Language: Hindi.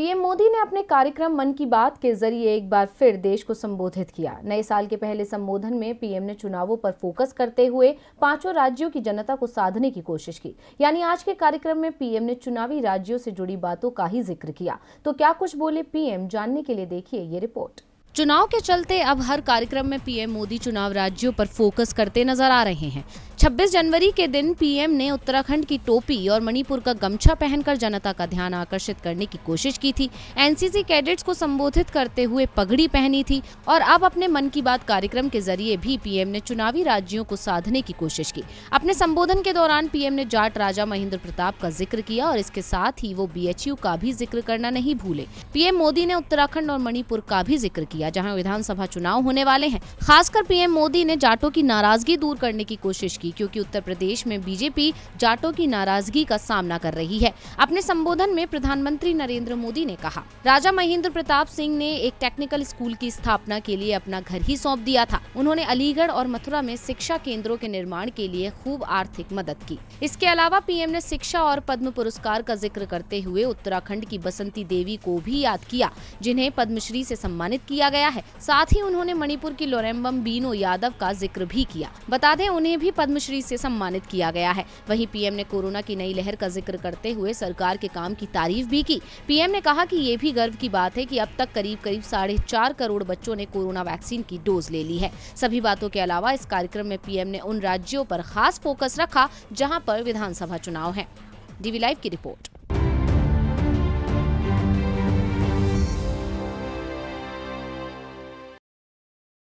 पीएम मोदी ने अपने कार्यक्रम मन की बात के जरिए एक बार फिर देश को संबोधित किया नए साल के पहले संबोधन में पीएम ने चुनावों पर फोकस करते हुए पांचों राज्यों की जनता को साधने की कोशिश की यानी आज के कार्यक्रम में पीएम ने चुनावी राज्यों से जुड़ी बातों का ही जिक्र किया तो क्या कुछ बोले पीएम जानने के लिए देखिए ये रिपोर्ट चुनाव के चलते अब हर कार्यक्रम में पीएम मोदी चुनाव राज्यों पर फोकस करते नजर आ रहे हैं 26 जनवरी के दिन पीएम ने उत्तराखंड की टोपी और मणिपुर का गमछा पहनकर जनता का ध्यान आकर्षित करने की कोशिश की थी एनसीसी कैडेट्स को संबोधित करते हुए पगड़ी पहनी थी और अब अपने मन की बात कार्यक्रम के जरिए भी पीएम ने चुनावी राज्यों को साधने की कोशिश की अपने संबोधन के दौरान पीएम ने जाट राजा महेंद्र प्रताप का जिक्र किया और इसके साथ ही वो बी का भी जिक्र करना नहीं भूले पीएम मोदी ने उत्तराखंड और मणिपुर का भी जिक्र किया जहाँ विधानसभा चुनाव होने वाले है खासकर पीएम मोदी ने जाटो की नाराजगी दूर करने की कोशिश की होगी क्योंकि उत्तर प्रदेश में बीजेपी जाटों की नाराजगी का सामना कर रही है अपने संबोधन में प्रधानमंत्री नरेंद्र मोदी ने कहा राजा महेंद्र प्रताप सिंह ने एक टेक्निकल स्कूल की स्थापना के लिए अपना घर ही सौंप दिया था उन्होंने अलीगढ़ और मथुरा में शिक्षा केंद्रों के निर्माण के लिए खूब आर्थिक मदद की इसके अलावा पीएम ने शिक्षा और पद्म पुरस्कार का जिक्र करते हुए उत्तराखंड की बसंती देवी को भी याद किया जिन्हें पद्मश्री से सम्मानित किया गया है साथ ही उन्होंने मणिपुर की लोरेम्बम बीनो यादव का जिक्र भी किया बता दें उन्हें भी पद्म पद्मश्री से सम्मानित किया गया है वहीं पीएम ने कोरोना की नई लहर का जिक्र करते हुए सरकार के काम की तारीफ भी की पीएम ने कहा कि ये भी गर्व की बात है कि अब तक करीब करीब साढ़े चार करोड़ बच्चों ने कोरोना वैक्सीन की डोज ले ली है सभी बातों के अलावा इस कार्यक्रम में पीएम ने उन राज्यों पर खास फोकस रखा जहां पर विधानसभा चुनाव है डीवी लाइव की रिपोर्ट